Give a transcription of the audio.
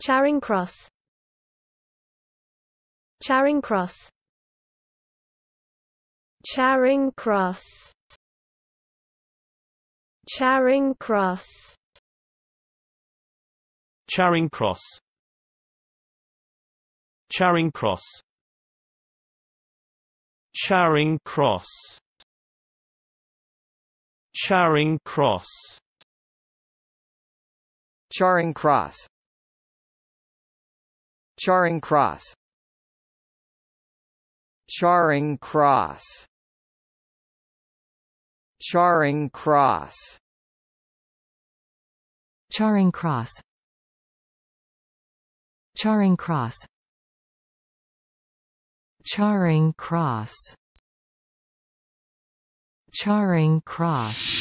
Charing Cross Charing Cross Charing Cross Charing Cross Charing Cross Charing Cross Charing Cross Charing Cross Charing Cross Charing Cross Charing Cross Charing Cross Charing Cross Charing Cross Charing Cross Charing Cross